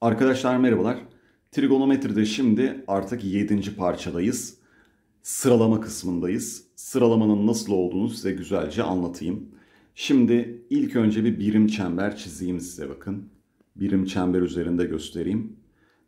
Arkadaşlar merhabalar. Trigonometride şimdi artık 7. parçadayız. Sıralama kısmındayız. Sıralamanın nasıl olduğunu size güzelce anlatayım. Şimdi ilk önce bir birim çember çizeyim size bakın. Birim çember üzerinde göstereyim.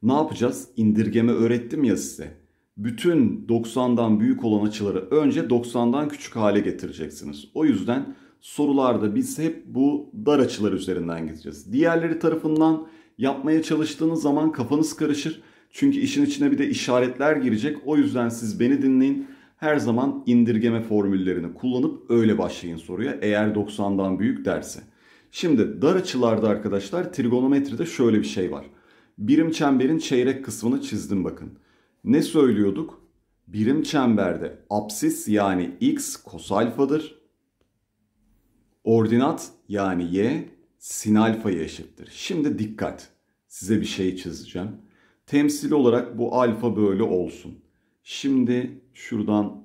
Ne yapacağız? İndirgeme öğrettim ya size. Bütün 90'dan büyük olan açıları önce 90'dan küçük hale getireceksiniz. O yüzden sorularda biz hep bu dar açılar üzerinden gideceğiz. Diğerleri tarafından Yapmaya çalıştığınız zaman kafanız karışır. Çünkü işin içine bir de işaretler girecek. O yüzden siz beni dinleyin. Her zaman indirgeme formüllerini kullanıp öyle başlayın soruya eğer 90'dan büyük derse. Şimdi dar açılarda arkadaşlar trigonometride şöyle bir şey var. Birim çemberin çeyrek kısmını çizdim bakın. Ne söylüyorduk? Birim çemberde apsis yani x kos alfadır. Ordinat yani y sin alfayı eşittir. Şimdi dikkat. Size bir şey çizeceğim. Temsil olarak bu alfa böyle olsun. Şimdi şuradan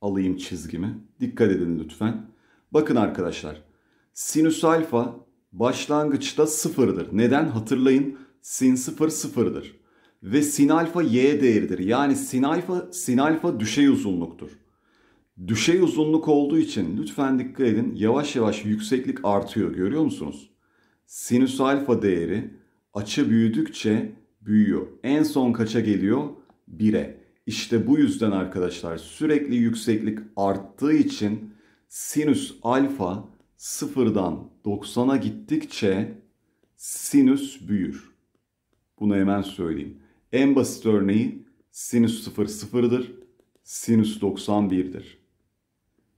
alayım çizgimi. Dikkat edin lütfen. Bakın arkadaşlar. Sinüs alfa başlangıçta sıfırdır. Neden? Hatırlayın. Sin sıfır sıfırdır. Ve sin alfa y değeridir. Yani sin alfa, sin alfa düşey uzunluktur. Düşey uzunluk olduğu için lütfen dikkat edin. Yavaş yavaş yükseklik artıyor. Görüyor musunuz? Sinüs alfa değeri açı büyüdükçe büyüyor. En son kaça geliyor? 1'e. İşte bu yüzden arkadaşlar sürekli yükseklik arttığı için sinüs alfa 0'dan 90'a gittikçe sinüs büyür. Bunu hemen söyleyeyim. En basit örneği sinüs 0 0'dır, Sinüs 91'dir.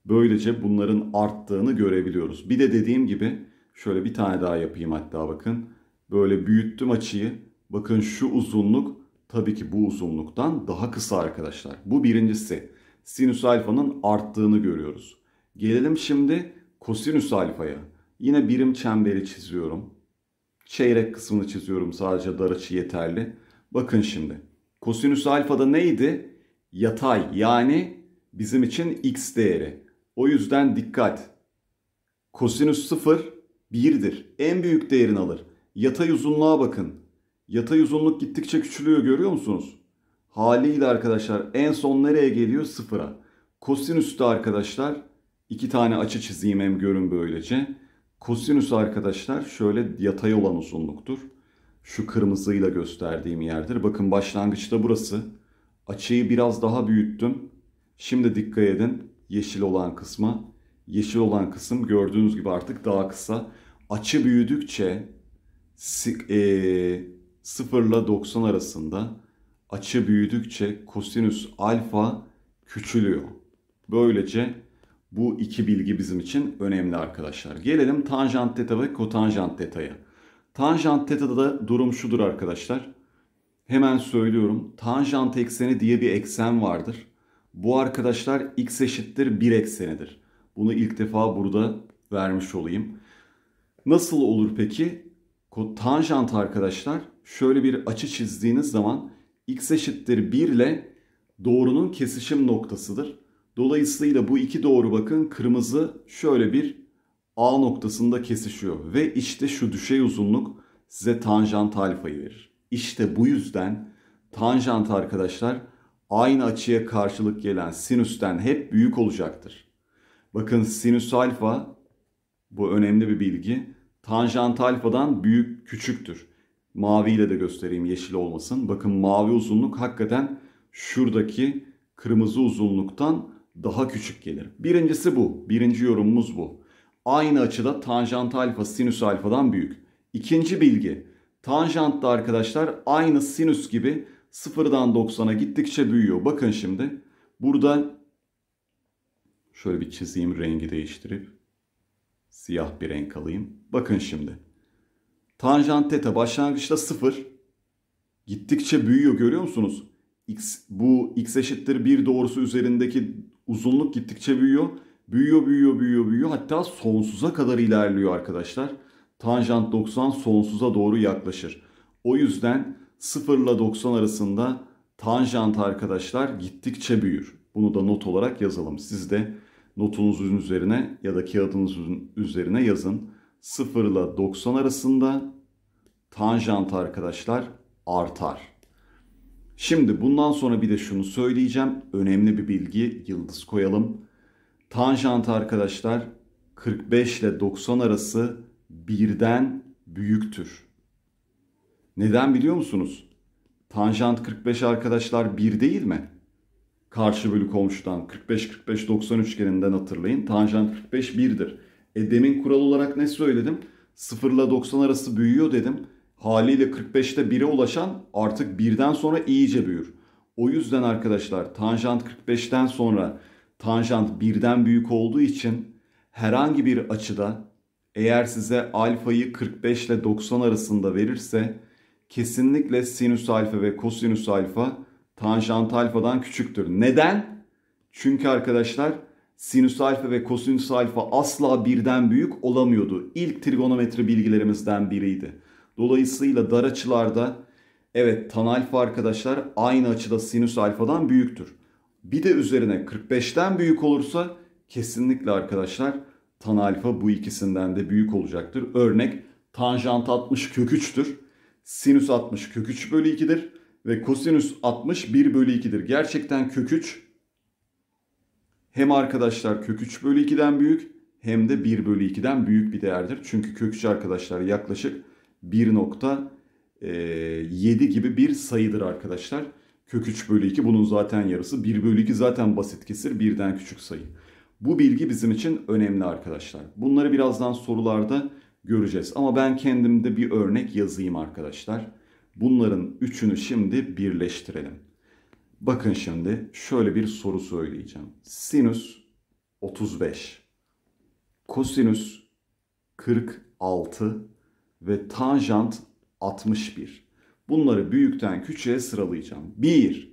Böylece bunların arttığını görebiliyoruz. Bir de dediğim gibi Şöyle bir tane daha yapayım hatta bakın. Böyle büyüttüm açıyı. Bakın şu uzunluk tabii ki bu uzunluktan daha kısa arkadaşlar. Bu birincisi. Sinüs alfanın arttığını görüyoruz. Gelelim şimdi kosinüs alfaya. Yine birim çemberi çiziyorum. Çeyrek kısmını çiziyorum sadece dar açı yeterli. Bakın şimdi. Kosinüs alfada neydi? Yatay yani bizim için x değeri. O yüzden dikkat. Kosinüs 0 Birdir, En büyük değerini alır. Yatay uzunluğa bakın. Yatay uzunluk gittikçe küçülüyor görüyor musunuz? Haliyle arkadaşlar en son nereye geliyor? Sıfıra. Kosinüs'te arkadaşlar iki tane açı çizeyim hem görün böylece. Kosinüs arkadaşlar şöyle yatay olan uzunluktur. Şu kırmızıyla gösterdiğim yerdir. Bakın başlangıçta burası. Açıyı biraz daha büyüttüm. Şimdi dikkat edin yeşil olan kısma yeşil olan kısım gördüğünüz gibi artık daha kısa. Açı büyüdükçe e, 0 ile 90 arasında açı büyüdükçe kosinüs alfa küçülüyor. Böylece bu iki bilgi bizim için önemli arkadaşlar. Gelelim tanjant teta ve kotanjant teta'ya. Tanjant teta'da da durum şudur arkadaşlar. Hemen söylüyorum. Tanjant ekseni diye bir eksen vardır. Bu arkadaşlar x eşittir 1 eksenidir. Bunu ilk defa burada vermiş olayım. Nasıl olur peki? Tanjant arkadaşlar şöyle bir açı çizdiğiniz zaman x eşittir 1 ile doğrunun kesişim noktasıdır. Dolayısıyla bu iki doğru bakın kırmızı şöyle bir A noktasında kesişiyor. Ve işte şu düşey uzunluk size tanjant alfayı verir. İşte bu yüzden tanjant arkadaşlar aynı açıya karşılık gelen sinüsten hep büyük olacaktır. Bakın sinüs alfa bu önemli bir bilgi. Tanjant alfadan büyük küçüktür. Maviyle de göstereyim yeşil olmasın. Bakın mavi uzunluk hakikaten şuradaki kırmızı uzunluktan daha küçük gelir. Birincisi bu. Birinci yorumumuz bu. Aynı açıda tanjant alfa sinüs alfadan büyük. İkinci bilgi. Tanjant da arkadaşlar aynı sinüs gibi sıfırdan 90'a gittikçe büyüyor. Bakın şimdi burada Şöyle bir çizeyim rengi değiştirip. Siyah bir renk alayım. Bakın şimdi. Tanjant teta başlangıçta 0. Gittikçe büyüyor görüyor musunuz? X, bu x eşittir 1 doğrusu üzerindeki uzunluk gittikçe büyüyor. Büyüyor, büyüyor, büyüyor, büyüyor. Hatta sonsuza kadar ilerliyor arkadaşlar. Tanjant 90 sonsuza doğru yaklaşır. O yüzden 0 ile 90 arasında tanjant arkadaşlar gittikçe büyür. Bunu da not olarak yazalım. Siz de notunuzun üzerine ya da kağıdınızın üzerine yazın. 0 ile 90 arasında tanjant arkadaşlar artar. Şimdi bundan sonra bir de şunu söyleyeceğim. Önemli bir bilgi yıldız koyalım. Tanjant arkadaşlar 45 ile 90 arası birden büyüktür. Neden biliyor musunuz? Tanjant 45 arkadaşlar 1 değil mi? Karşı bölü komşudan 45 45 93 üçgeninden hatırlayın. Tanjant 45 1'dir. E demin kural olarak ne söyledim? 0 ile 90 arası büyüyor dedim. Haliyle 45'te 1'e ulaşan artık 1'den sonra iyice büyür. O yüzden arkadaşlar tanjant 45'ten sonra tanjant 1'den büyük olduğu için herhangi bir açıda eğer size alfayı 45 ile 90 arasında verirse kesinlikle sinüs alfa ve kosinüs alfa tanjant alfadan küçüktür. Neden? Çünkü arkadaşlar sinüs alfa ve kosinüs alfa asla birden büyük olamıyordu. İlk trigonometri bilgilerimizden biriydi. Dolayısıyla dar açılarda evet tan alfa arkadaşlar aynı açıda sinüs alfadan büyüktür. Bir de üzerine 45'ten büyük olursa kesinlikle arkadaşlar tan alfa bu ikisinden de büyük olacaktır. Örnek tanjant 60 kök 3'tür. Sinüs 60 kök 3 bölü 2'dir ve kosinüs 60 1 bölü 2'dir. Gerçekten kök 3 hem arkadaşlar kök 3 bölü 2'den büyük hem de 1 bölü 2'den büyük bir değerdir. Çünkü kök 3 arkadaşlar yaklaşık 1.7 e, gibi bir sayıdır arkadaşlar. Kök 3 bölü 2 bunun zaten yarısı. 1 bölü 2 zaten basit kesir. Birden küçük sayı. Bu bilgi bizim için önemli arkadaşlar. Bunları birazdan sorularda göreceğiz. Ama ben kendimde bir örnek yazayım arkadaşlar. Bunların üçünü şimdi birleştirelim. Bakın şimdi şöyle bir soru söyleyeceğim. Sinüs 35, kosinüs 46 ve tanjant 61. Bunları büyükten küçüğe sıralayacağım. 1.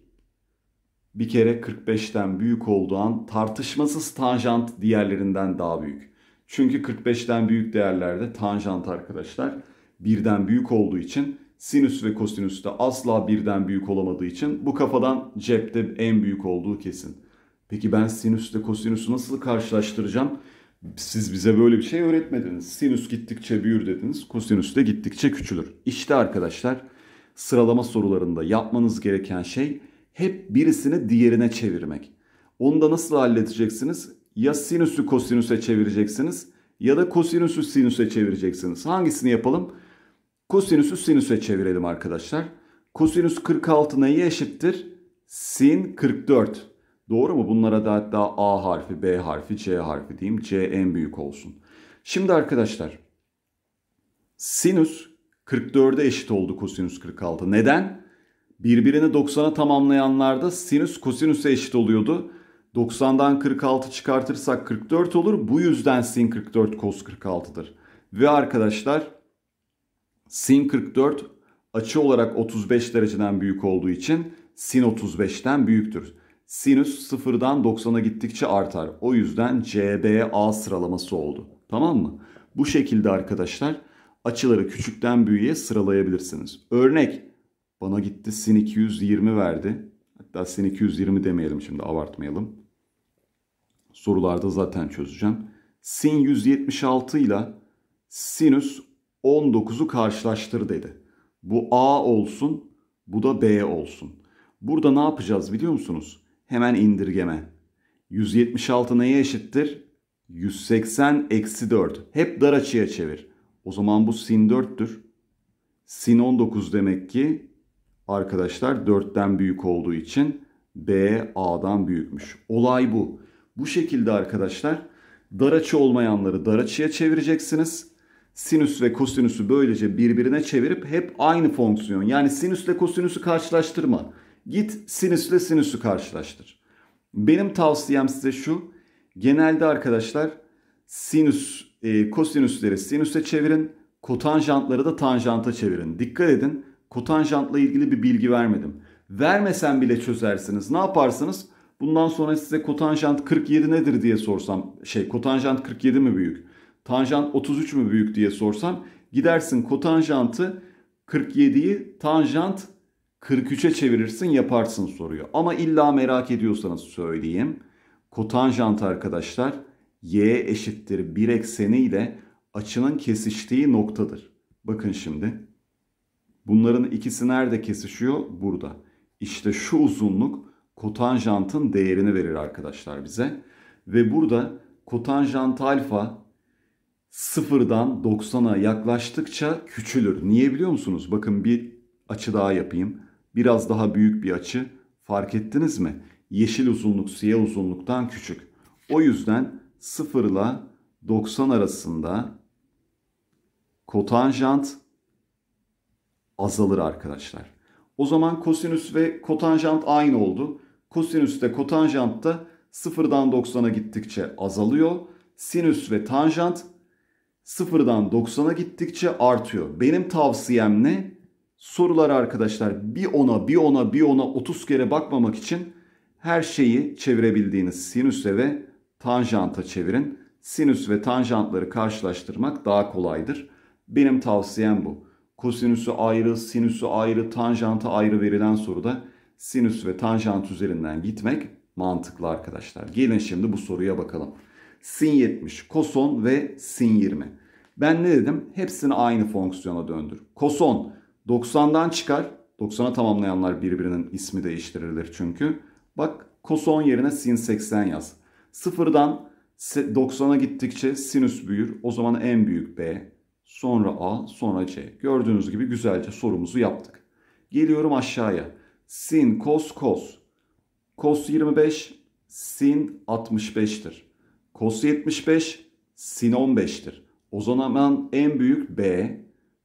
Bir kere 45'ten büyük olduğu an tartışmasız tanjant diğerlerinden daha büyük. Çünkü 45'ten büyük değerlerde tanjant arkadaşlar birden büyük olduğu için sinüs ve kosinüs de asla birden büyük olamadığı için bu kafadan cepte en büyük olduğu kesin. Peki ben sinüsle kosinüsü nasıl karşılaştıracağım? Siz bize böyle bir şey öğretmediniz. Sinüs gittikçe büyür dediniz. Kosinüs de gittikçe küçülür. İşte arkadaşlar sıralama sorularında yapmanız gereken şey hep birisini diğerine çevirmek. Onu da nasıl halledeceksiniz? Ya sinüsü kosinüse çevireceksiniz ya da kosinüsü sinüse çevireceksiniz. Hangisini yapalım? Kosinüsü sinüse çevirelim arkadaşlar. Kosinüs 46 neye eşittir? Sin 44. Doğru mu? Bunlara da hatta A harfi, B harfi, C harfi diyeyim. C en büyük olsun. Şimdi arkadaşlar sinüs 44'e eşit oldu kosinüs 46. Neden? Birbirini 90'a tamamlayanlarda sinüs kosinüse eşit oluyordu. 90'dan 46 çıkartırsak 44 olur. Bu yüzden sin 44 kos 46'dır. Ve arkadaşlar Sin 44 açı olarak 35 dereceden büyük olduğu için sin 35'ten büyüktür. Sinüs 0'dan 90'a gittikçe artar. O yüzden CBA sıralaması oldu. Tamam mı? Bu şekilde arkadaşlar açıları küçükten büyüğe sıralayabilirsiniz. Örnek bana gitti sin 220 verdi. Hatta sin 220 demeyelim şimdi abartmayalım. Sorularda zaten çözeceğim. Sin 176 ile sinüs 19'u karşılaştır dedi. Bu A olsun, bu da B olsun. Burada ne yapacağız biliyor musunuz? Hemen indirgeme. 176 neye eşittir? 180 eksi 4. Hep dar açıya çevir. O zaman bu sin 4'tür. Sin 19 demek ki arkadaşlar 4'ten büyük olduğu için B A'dan büyükmüş. Olay bu. Bu şekilde arkadaşlar dar açı olmayanları dar açıya çevireceksiniz sinüs ve kosinüsü böylece birbirine çevirip hep aynı fonksiyon. Yani sinüsle kosinüsü karşılaştırma. Git sinüsle sinüsü karşılaştır. Benim tavsiyem size şu. Genelde arkadaşlar sinüs, e, kosinüsleri sinüse çevirin. Kotanjantları da tanjanta çevirin. Dikkat edin kotanjantla ilgili bir bilgi vermedim. vermesen bile çözersiniz. Ne yaparsınız? Bundan sonra size kotanjant 47 nedir diye sorsam şey kotanjant 47 mi büyük? tanjant 33 mü büyük diye sorsam gidersin kotanjantı 47'yi tanjant 43'e çevirirsin yaparsın soruyor. Ama illa merak ediyorsanız söyleyeyim. Kotanjant arkadaşlar y eşittir 1 ekseni ile açının kesiştiği noktadır. Bakın şimdi. Bunların ikisi nerede kesişiyor? Burada. İşte şu uzunluk kotanjantın değerini verir arkadaşlar bize. Ve burada kotanjant alfa sıfırdan 90'a yaklaştıkça küçülür. Niye biliyor musunuz? Bakın bir açı daha yapayım. Biraz daha büyük bir açı. Fark ettiniz mi? Yeşil uzunluk siyah uzunluktan küçük. O yüzden sıfırla ile 90 arasında kotanjant azalır arkadaşlar. O zaman kosinüs ve kotanjant aynı oldu. Kosinüs de kotanjant da sıfırdan 90'a gittikçe azalıyor. Sinüs ve tanjant Sıfırdan 90'a gittikçe artıyor. Benim tavsiyem ne? Sorular arkadaşlar bir ona bir ona bir ona 30 kere bakmamak için her şeyi çevirebildiğiniz sinüse ve tanjanta çevirin. Sinüs ve tanjantları karşılaştırmak daha kolaydır. Benim tavsiyem bu. Kosinüsü ayrı, sinüsü ayrı, tanjantı ayrı verilen soruda sinüs ve tanjant üzerinden gitmek mantıklı arkadaşlar. Gelin şimdi bu soruya bakalım. Sin 70, koson ve sin 20. Ben ne dedim? Hepsini aynı fonksiyona döndür. Koson 90'dan çıkar. 90'a tamamlayanlar birbirinin ismi değiştirilir çünkü. Bak koson yerine sin 80 yaz. Sıfırdan 90'a gittikçe sinüs büyür. O zaman en büyük B, sonra A, sonra C. Gördüğünüz gibi güzelce sorumuzu yaptık. Geliyorum aşağıya. Sin, kos, kos. Kos 25, sin 65'tir. Kos 75, sin 15'tir. O zaman en büyük B,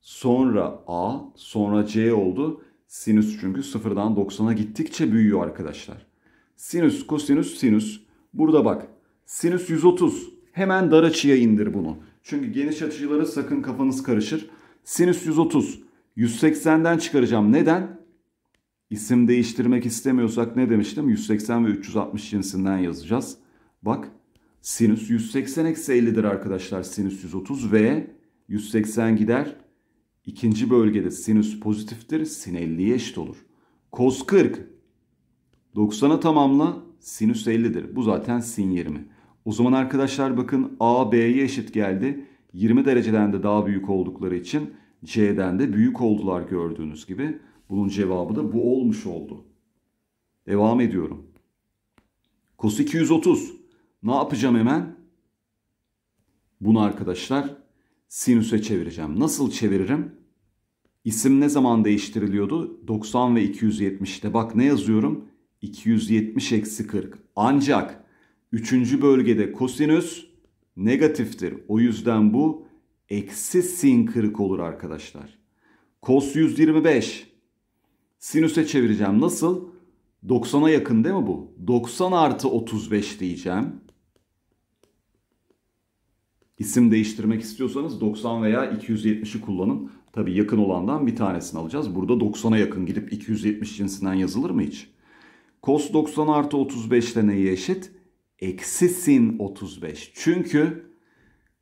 sonra A, sonra C oldu. Sinüs çünkü sıfırdan 90'a gittikçe büyüyor arkadaşlar. Sinüs, kosinüs, sinüs. Burada bak. Sinüs 130. Hemen dar açıya indir bunu. Çünkü geniş açıları sakın kafanız karışır. Sinüs 130. 180'den çıkaracağım. Neden? İsim değiştirmek istemiyorsak ne demiştim? 180 ve 360 cinsinden yazacağız. Bak Sinüs 180 eksi 50'dir arkadaşlar. Sinüs 130 ve 180 gider. İkinci bölgede sinüs pozitiftir. Sin 50'ye eşit olur. Kos 40. 90'a tamamla sinüs 50'dir. Bu zaten sin 20. O zaman arkadaşlar bakın A B'ye eşit geldi. 20 dereceden de daha büyük oldukları için C'den de büyük oldular gördüğünüz gibi. Bunun cevabı da bu olmuş oldu. Devam ediyorum. Kos 230. Ne yapacağım hemen? Bunu arkadaşlar sinüse çevireceğim. Nasıl çeviririm? İsim ne zaman değiştiriliyordu? 90 ve 270'te. Bak ne yazıyorum? 270 eksi 40. Ancak 3. bölgede kosinüs negatiftir. O yüzden bu eksi sin 40 olur arkadaşlar. Kos 125. Sinüse çevireceğim. Nasıl? 90'a yakın değil mi bu? 90 artı 35 diyeceğim. İsim değiştirmek istiyorsanız 90 veya 270'i kullanın. Tabi yakın olandan bir tanesini alacağız. Burada 90'a yakın gidip 270 cinsinden yazılır mı hiç? Cos 90 artı 35 de neye eşit? Eksi sin 35. Çünkü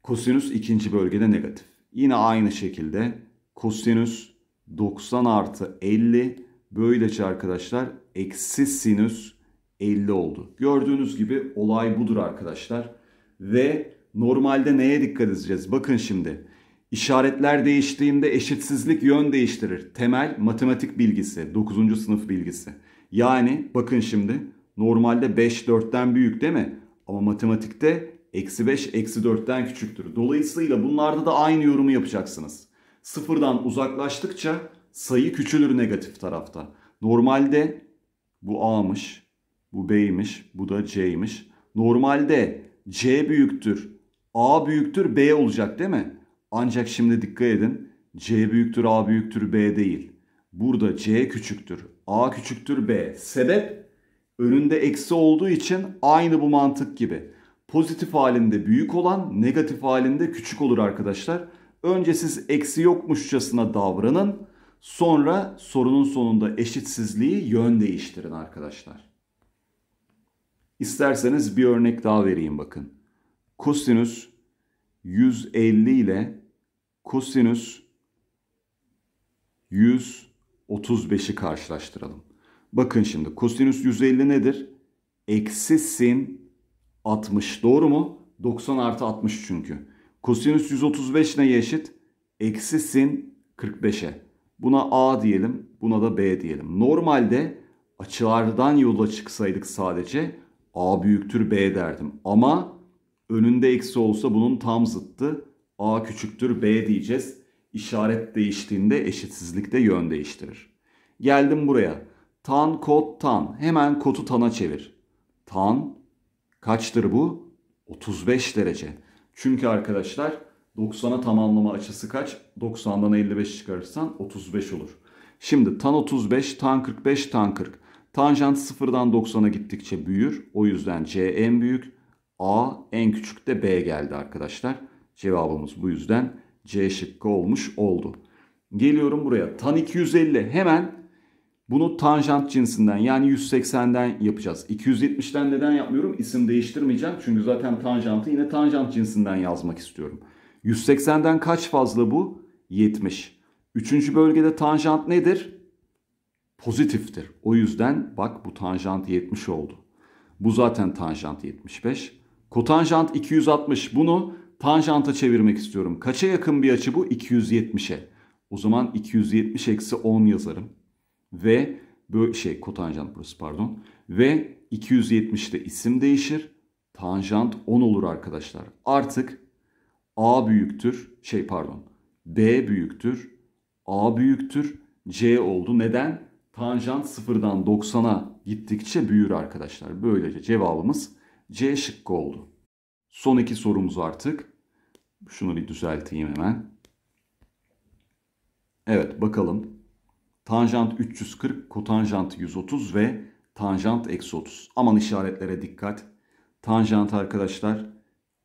kosinüs ikinci bölgede negatif. Yine aynı şekilde kosinüs 90 artı 50 böylece arkadaşlar eksi sinüs 50 oldu. Gördüğünüz gibi olay budur arkadaşlar. Ve normalde neye dikkat edeceğiz? Bakın şimdi. İşaretler değiştiğinde eşitsizlik yön değiştirir. Temel matematik bilgisi, 9. sınıf bilgisi. Yani bakın şimdi normalde 5 4'ten büyük değil mi? Ama matematikte eksi 5 eksi 4'ten küçüktür. Dolayısıyla bunlarda da aynı yorumu yapacaksınız. Sıfırdan uzaklaştıkça sayı küçülür negatif tarafta. Normalde bu A'mış, bu B'ymiş, bu da C'ymiş. Normalde C büyüktür A büyüktür B olacak değil mi? Ancak şimdi dikkat edin. C büyüktür A büyüktür B değil. Burada C küçüktür. A küçüktür B. Sebep önünde eksi olduğu için aynı bu mantık gibi. Pozitif halinde büyük olan negatif halinde küçük olur arkadaşlar. Önce siz eksi yokmuşçasına davranın. Sonra sorunun sonunda eşitsizliği yön değiştirin arkadaşlar. İsterseniz bir örnek daha vereyim bakın kosinüs 150 ile kosinüs 135'i karşılaştıralım. Bakın şimdi kosinüs 150 nedir? Eksi sin 60 doğru mu? 90 artı 60 çünkü. Kosinüs 135 neye eşit? Eksi sin 45'e. Buna A diyelim, buna da B diyelim. Normalde açılardan yola çıksaydık sadece A büyüktür B derdim. Ama Önünde eksi olsa bunun tam zıttı. A küçüktür B diyeceğiz. İşaret değiştiğinde eşitsizlikte de yön değiştirir. Geldim buraya. Tan kot tan. Hemen kotu tana çevir. Tan kaçtır bu? 35 derece. Çünkü arkadaşlar 90'a tamamlama açısı kaç? 90'dan 55 çıkarırsan 35 olur. Şimdi tan 35, tan 45, tan 40. Tanjant sıfırdan 90'a gittikçe büyür. O yüzden C en büyük. A en küçük de B geldi arkadaşlar. Cevabımız bu yüzden C şıkkı olmuş oldu. Geliyorum buraya. Tan 250 hemen bunu tanjant cinsinden yani 180'den yapacağız. 270'den neden yapmıyorum? İsim değiştirmeyeceğim. Çünkü zaten tanjantı yine tanjant cinsinden yazmak istiyorum. 180'den kaç fazla bu? 70. Üçüncü bölgede tanjant nedir? Pozitiftir. O yüzden bak bu tanjant 70 oldu. Bu zaten tanjant 75. Kotanjant 260 bunu tanjanta çevirmek istiyorum. Kaça yakın bir açı bu? 270'e. O zaman 270 eksi 10 yazarım. Ve böyle şey kotanjant burası pardon. Ve 270'te isim değişir. Tanjant 10 olur arkadaşlar. Artık A büyüktür. Şey pardon. B büyüktür. A büyüktür. C oldu. Neden? Tanjant 0'dan 90'a gittikçe büyür arkadaşlar. Böylece cevabımız C şıkkı oldu. Son iki sorumuz artık. Şunu bir düzelteyim hemen. Evet bakalım. Tanjant 340, kotanjant 130 ve tanjant eksi 30. Aman işaretlere dikkat. Tanjant arkadaşlar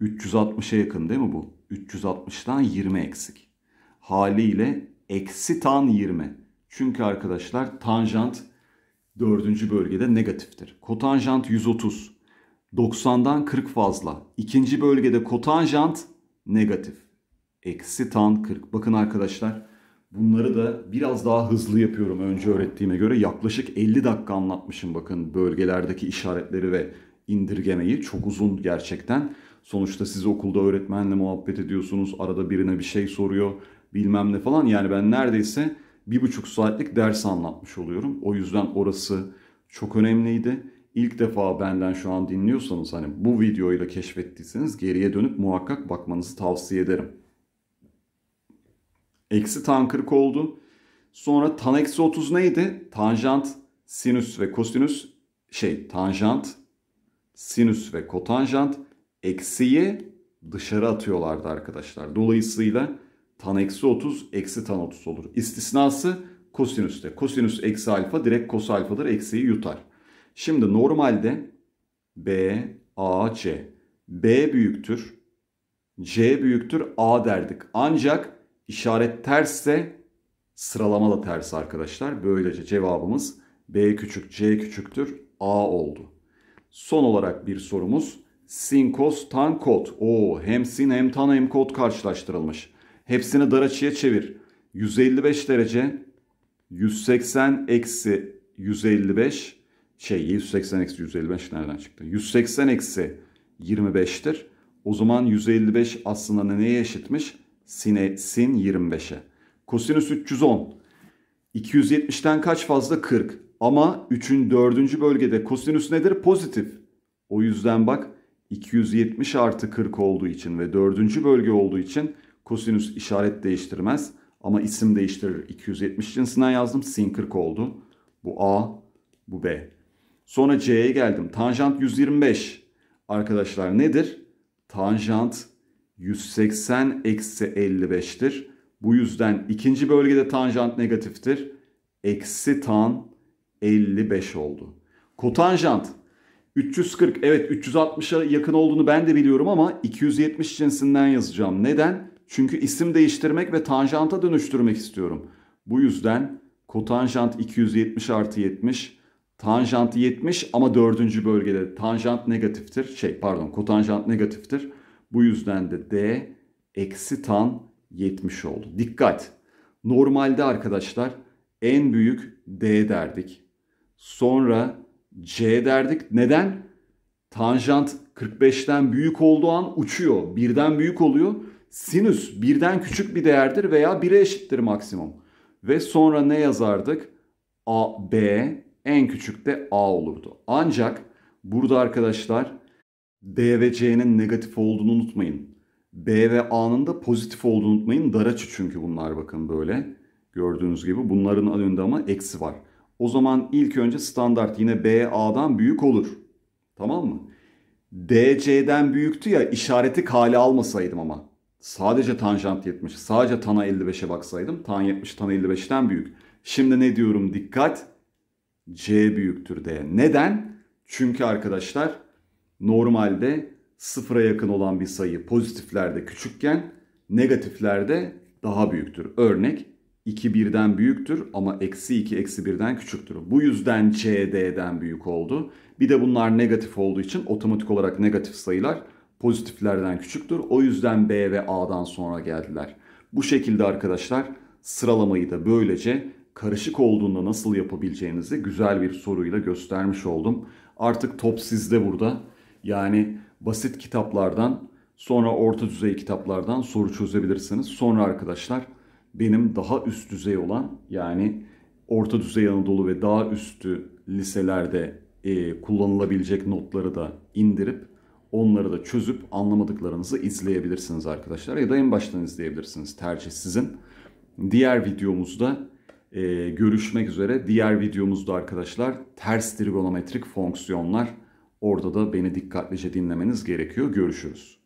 360'a yakın değil mi bu? 360'dan 20 eksik. Haliyle eksi tan 20. Çünkü arkadaşlar tanjant dördüncü bölgede negatiftir. Kotanjant 130. 90'dan 40 fazla. İkinci bölgede kotanjant negatif. Eksi tan 40. Bakın arkadaşlar bunları da biraz daha hızlı yapıyorum önce öğrettiğime göre. Yaklaşık 50 dakika anlatmışım bakın bölgelerdeki işaretleri ve indirgemeyi. Çok uzun gerçekten. Sonuçta siz okulda öğretmenle muhabbet ediyorsunuz. Arada birine bir şey soruyor bilmem ne falan. Yani ben neredeyse bir buçuk saatlik ders anlatmış oluyorum. O yüzden orası çok önemliydi ilk defa benden şu an dinliyorsanız hani bu videoyu da keşfettiyseniz geriye dönüp muhakkak bakmanızı tavsiye ederim. Eksi tan 40 oldu. Sonra tan eksi 30 neydi? Tanjant, sinüs ve kosinüs şey tanjant, sinüs ve kotanjant eksiyi dışarı atıyorlardı arkadaşlar. Dolayısıyla tan eksi 30 eksi tan 30 olur. İstisnası kosinüste. Kosinüs eksi alfa direkt kos alfadır eksiyi yutar. Şimdi normalde B, A, C. B büyüktür. C büyüktür. A derdik. Ancak işaret tersse sıralama da ters arkadaşlar. Böylece cevabımız B küçük C küçüktür. A oldu. Son olarak bir sorumuz. Sin, cos, tan, kot. Oo, hem sin hem tan hem kot karşılaştırılmış. Hepsini dar açıya çevir. 155 derece 180 eksi 155 şey 180 eksi 155 nereden çıktı? 180 eksi 25'tir. O zaman 155 aslında neye eşitmiş? Sine, sin 25'e. Kosinüs 310. 270'ten kaç fazla? 40. Ama 3'ün 4. bölgede kosinüs nedir? Pozitif. O yüzden bak 270 artı 40 olduğu için ve 4. bölge olduğu için kosinüs işaret değiştirmez. Ama isim değiştirir. 270 cinsinden yazdım. Sin 40 oldu. Bu A, bu B. Sonra C'ye geldim. Tanjant 125 arkadaşlar nedir? Tanjant 180 eksi 55'tir. Bu yüzden ikinci bölgede tanjant negatiftir. Eksi tan 55 oldu. Kotanjant 340 evet 360'a yakın olduğunu ben de biliyorum ama 270 cinsinden yazacağım. Neden? Çünkü isim değiştirmek ve tanjanta dönüştürmek istiyorum. Bu yüzden kotanjant 270 artı 70 Tanjant 70 ama dördüncü bölgede tanjant negatiftir. Şey pardon kotanjant negatiftir. Bu yüzden de D eksi tan 70 oldu. Dikkat! Normalde arkadaşlar en büyük D derdik. Sonra C derdik. Neden? Tanjant 45'ten büyük olduğu an uçuyor. Birden büyük oluyor. Sinüs birden küçük bir değerdir veya 1'e eşittir maksimum. Ve sonra ne yazardık? A, B, en küçük de A olurdu. Ancak burada arkadaşlar B ve C'nin negatif olduğunu unutmayın. B ve A'nın da pozitif olduğunu unutmayın. Daraçı çünkü bunlar bakın böyle. Gördüğünüz gibi bunların önünde ama eksi var. O zaman ilk önce standart yine B A'dan büyük olur. Tamam mı? D C'den büyüktü ya işareti kale almasaydım ama. Sadece tanjant 70, sadece tana 55'e baksaydım tan 70 tan 55'ten büyük. Şimdi ne diyorum dikkat. C büyüktür D. Neden? Çünkü arkadaşlar normalde sıfıra yakın olan bir sayı pozitiflerde küçükken negatiflerde daha büyüktür. Örnek 2 birden büyüktür ama eksi 2 eksi birden küçüktür. Bu yüzden C D'den büyük oldu. Bir de bunlar negatif olduğu için otomatik olarak negatif sayılar pozitiflerden küçüktür. O yüzden B ve A'dan sonra geldiler. Bu şekilde arkadaşlar sıralamayı da böylece karışık olduğunda nasıl yapabileceğinizi güzel bir soruyla göstermiş oldum. Artık top sizde burada. Yani basit kitaplardan sonra orta düzey kitaplardan soru çözebilirsiniz. Sonra arkadaşlar benim daha üst düzey olan yani orta düzey Anadolu ve daha üstü liselerde e, kullanılabilecek notları da indirip onları da çözüp anlamadıklarınızı izleyebilirsiniz arkadaşlar. Ya da en baştan izleyebilirsiniz. Tercih sizin. Diğer videomuzda e, görüşmek üzere. Diğer videomuzda arkadaşlar ters trigonometrik fonksiyonlar. Orada da beni dikkatlice dinlemeniz gerekiyor. Görüşürüz.